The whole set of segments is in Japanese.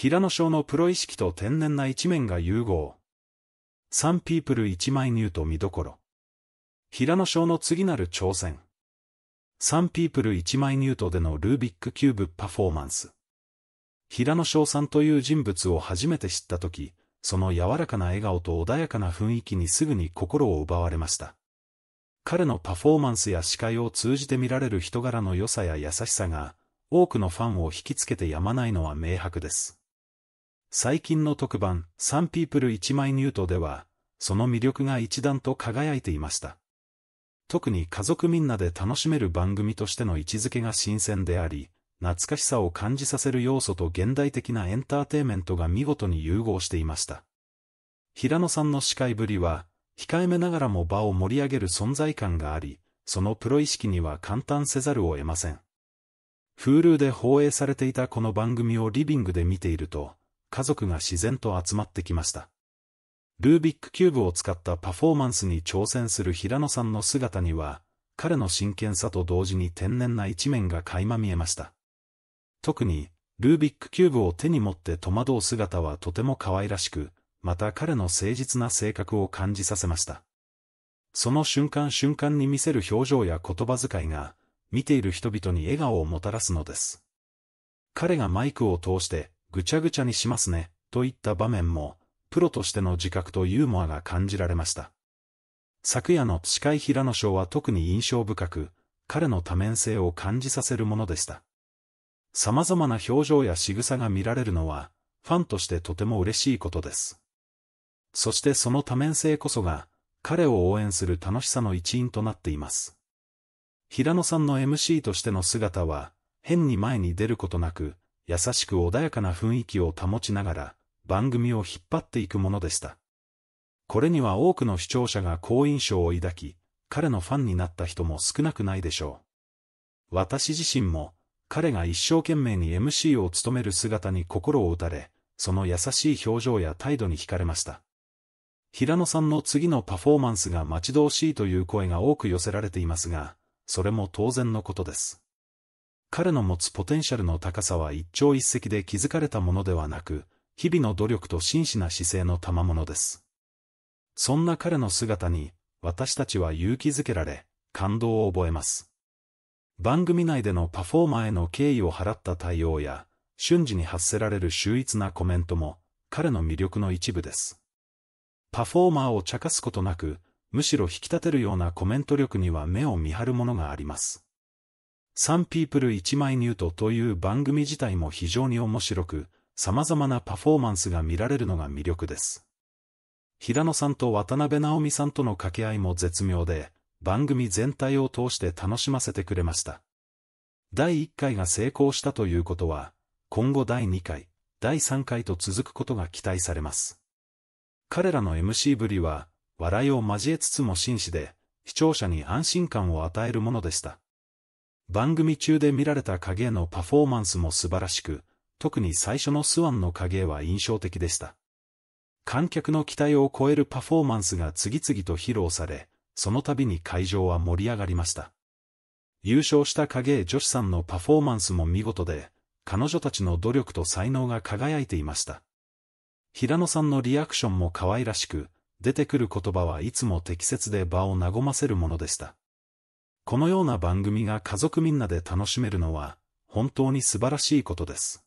平野翔のプロ意識と天然な一面が融合。サンピープル一枚ニュート見どころ。平野翔の次なる挑戦。サンピープル一枚ニュートでのルービックキューブパフォーマンス。平野翔さんという人物を初めて知ったとき、その柔らかな笑顔と穏やかな雰囲気にすぐに心を奪われました。彼のパフォーマンスや司会を通じて見られる人柄の良さや優しさが、多くのファンを引きつけてやまないのは明白です。最近の特番、サンピープル1枚ニュートでは、その魅力が一段と輝いていました。特に家族みんなで楽しめる番組としての位置づけが新鮮であり、懐かしさを感じさせる要素と現代的なエンターテイメントが見事に融合していました。平野さんの司会ぶりは、控えめながらも場を盛り上げる存在感があり、そのプロ意識には簡単せざるを得ません。Hulu で放映されていたこの番組をリビングで見ていると、家族が自然と集まってきました。ルービックキューブを使ったパフォーマンスに挑戦する平野さんの姿には、彼の真剣さと同時に天然な一面が垣間見えました。特に、ルービックキューブを手に持って戸惑う姿はとても可愛らしく、また彼の誠実な性格を感じさせました。その瞬間瞬間に見せる表情や言葉遣いが、見ている人々に笑顔をもたらすのです。彼がマイクを通して、ぐちゃぐちゃにしますね、といった場面も、プロとしての自覚とユーモアが感じられました。昨夜の司会平野賞は特に印象深く、彼の多面性を感じさせるものでした。様々な表情や仕草が見られるのは、ファンとしてとても嬉しいことです。そしてその多面性こそが、彼を応援する楽しさの一因となっています。平野さんの MC としての姿は、変に前に出ることなく、優しく穏やかな雰囲気を保ちながら、番組を引っ張っていくものでした。これには多くの視聴者が好印象を抱き、彼のファンになった人も少なくないでしょう。私自身も、彼が一生懸命に MC を務める姿に心を打たれ、その優しい表情や態度に惹かれました。平野さんの次のパフォーマンスが待ち遠しいという声が多く寄せられていますが、それも当然のことです。彼の持つポテンシャルの高さは一朝一夕で築かれたものではなく、日々の努力と真摯な姿勢の賜物です。そんな彼の姿に、私たちは勇気づけられ、感動を覚えます。番組内でのパフォーマーへの敬意を払った対応や、瞬時に発せられる秀逸なコメントも、彼の魅力の一部です。パフォーマーを茶化すことなく、むしろ引き立てるようなコメント力には目を見張るものがあります。サンピープル一枚ニュートという番組自体も非常に面白く、様々なパフォーマンスが見られるのが魅力です。平野さんと渡辺直美さんとの掛け合いも絶妙で、番組全体を通して楽しませてくれました。第1回が成功したということは、今後第2回、第3回と続くことが期待されます。彼らの MC ぶりは、笑いを交えつつも真摯で、視聴者に安心感を与えるものでした。番組中で見られた影のパフォーマンスも素晴らしく、特に最初のスワンの影は印象的でした。観客の期待を超えるパフォーマンスが次々と披露され、その度に会場は盛り上がりました。優勝した影絵女子さんのパフォーマンスも見事で、彼女たちの努力と才能が輝いていました。平野さんのリアクションも可愛らしく、出てくる言葉はいつも適切で場を和ませるものでした。このような番組が家族みんなで楽しめるのは、本当に素晴らしいことです。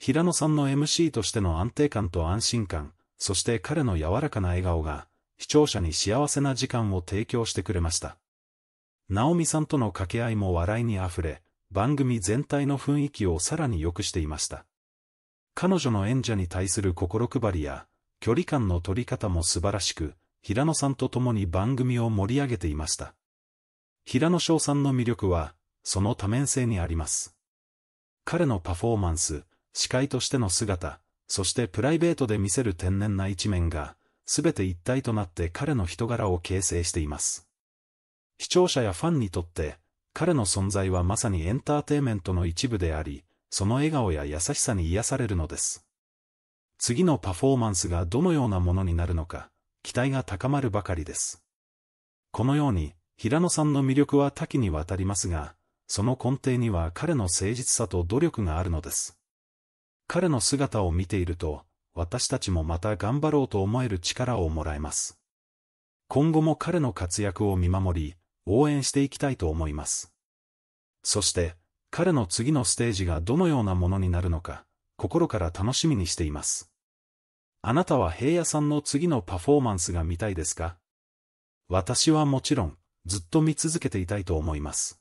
平野さんの MC としての安定感と安心感、そして彼の柔らかな笑顔が、視聴者に幸せな時間を提供してくれました。直美さんとの掛け合いも笑いに溢れ、番組全体の雰囲気をさらに良くしていました。彼女の演者に対する心配りや、距離感の取り方も素晴らしく、平野さんと共に番組を盛り上げていました。平野翔さんの魅力は、その多面性にあります。彼のパフォーマンス、司会としての姿、そしてプライベートで見せる天然な一面が、すべて一体となって彼の人柄を形成しています。視聴者やファンにとって、彼の存在はまさにエンターテイメントの一部であり、その笑顔や優しさに癒されるのです。次のパフォーマンスがどのようなものになるのか、期待が高まるばかりです。このように、平野さんの魅力は多岐にわたりますが、その根底には彼の誠実さと努力があるのです。彼の姿を見ていると、私たちもまた頑張ろうと思える力をもらえます。今後も彼の活躍を見守り、応援していきたいと思います。そして、彼の次のステージがどのようなものになるのか、心から楽しみにしています。あなたは平野さんの次のパフォーマンスが見たいですか私はもちろん、ずっと見続けていたいと思います。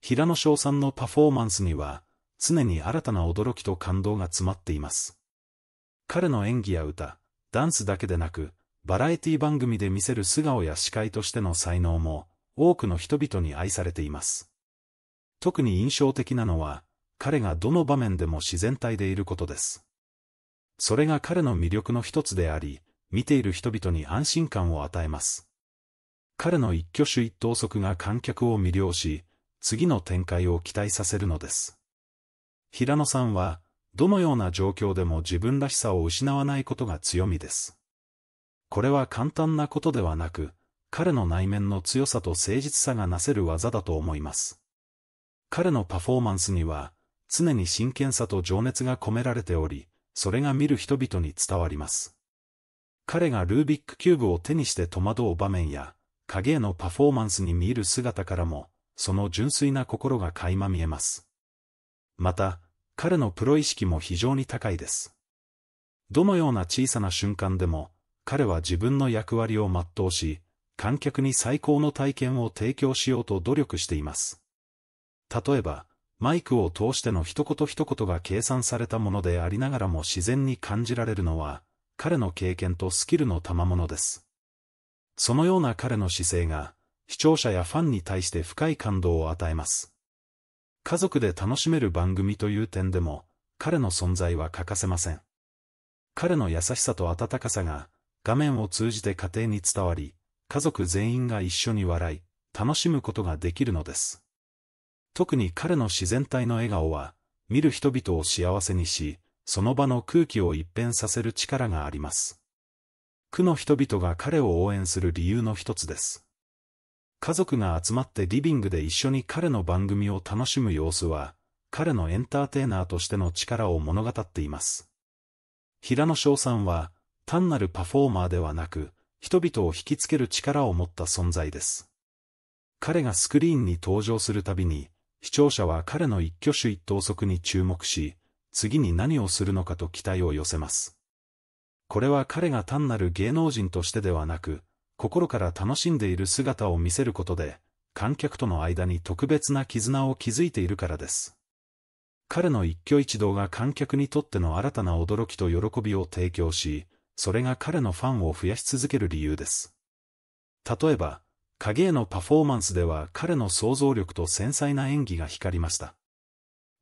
平野翔さんのパフォーマンスには、常に新たな驚きと感動が詰まっています。彼の演技や歌、ダンスだけでなく、バラエティ番組で見せる素顔や司会としての才能も、多くの人々に愛されています。特に印象的なのは、彼がどの場面でも自然体でいることです。それが彼の魅力の一つであり、見ている人々に安心感を与えます。彼の一挙手一投足が観客を魅了し、次の展開を期待させるのです。平野さんは、どのような状況でも自分らしさを失わないことが強みです。これは簡単なことではなく、彼の内面の強さと誠実さがなせる技だと思います。彼のパフォーマンスには、常に真剣さと情熱が込められており、それが見る人々に伝わります。彼がルービックキューブを手にして戸惑う場面や、影絵のパフォーマンスに見える姿からも、その純粋な心が垣間見えます。また、彼のプロ意識も非常に高いです。どのような小さな瞬間でも、彼は自分の役割を全うし、観客に最高の体験を提供しようと努力しています。例えば、マイクを通しての一言一言が計算されたものでありながらも自然に感じられるのは、彼の経験とスキルの賜物です。そのような彼の姿勢が、視聴者やファンに対して深い感動を与えます。家族で楽しめる番組という点でも、彼の存在は欠かせません。彼の優しさと温かさが、画面を通じて家庭に伝わり、家族全員が一緒に笑い、楽しむことができるのです。特に彼の自然体の笑顔は、見る人々を幸せにし、その場の空気を一変させる力があります。区の人々が彼を応援する理由の一つです。家族が集まってリビングで一緒に彼の番組を楽しむ様子は、彼のエンターテイナーとしての力を物語っています。平野翔さんは、単なるパフォーマーではなく、人々を引きつける力を持った存在です。彼がスクリーンに登場するたびに、視聴者は彼の一挙手一投足に注目し、次に何をするのかと期待を寄せます。これは彼が単なる芸能人としてではなく、心から楽しんでいる姿を見せることで、観客との間に特別な絆を築いているからです。彼の一挙一動が観客にとっての新たな驚きと喜びを提供し、それが彼のファンを増やし続ける理由です。例えば、影絵のパフォーマンスでは彼の想像力と繊細な演技が光りました。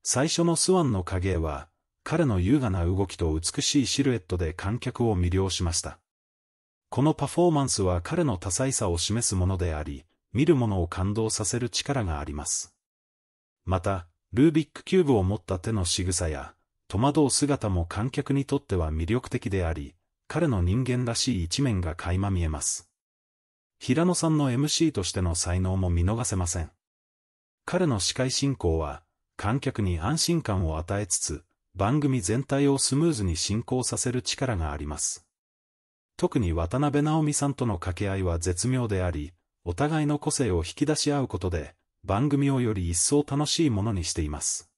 最初のスワンの影絵は、彼の優雅な動きと美しいシルエットで観客を魅了しました。このパフォーマンスは彼の多彩さを示すものであり、見る者を感動させる力があります。また、ルービックキューブを持った手の仕草や、戸惑う姿も観客にとっては魅力的であり、彼の人間らしい一面が垣間見えます。平野さんの MC としての才能も見逃せません。彼の司会進行は、観客に安心感を与えつつ、番組全体をスムーズに進行させる力があります。特に渡辺直美さんとの掛け合いは絶妙であり、お互いの個性を引き出し合うことで、番組をより一層楽しいものにしています。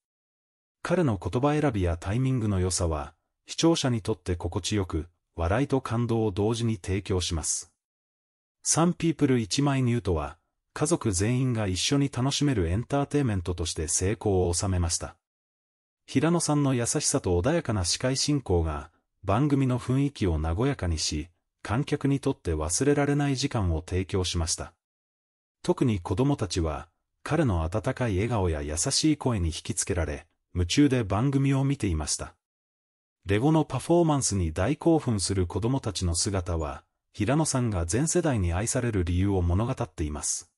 彼の言葉選びやタイミングの良さは、視聴者にとって心地よく、笑いと感動を同時に提供します。サンピープル1枚ニュートは、家族全員が一緒に楽しめるエンターテイメントとして成功を収めました。平野さんの優しさと穏やかな司会進行が、番組の雰囲気を和やかにし、観客にとって忘れられない時間を提供しました。特に子供たちは、彼の温かい笑顔や優しい声に引きつけられ、夢中で番組を見ていました。レゴのパフォーマンスに大興奮する子供たちの姿は、平野さんが全世代に愛される理由を物語っています。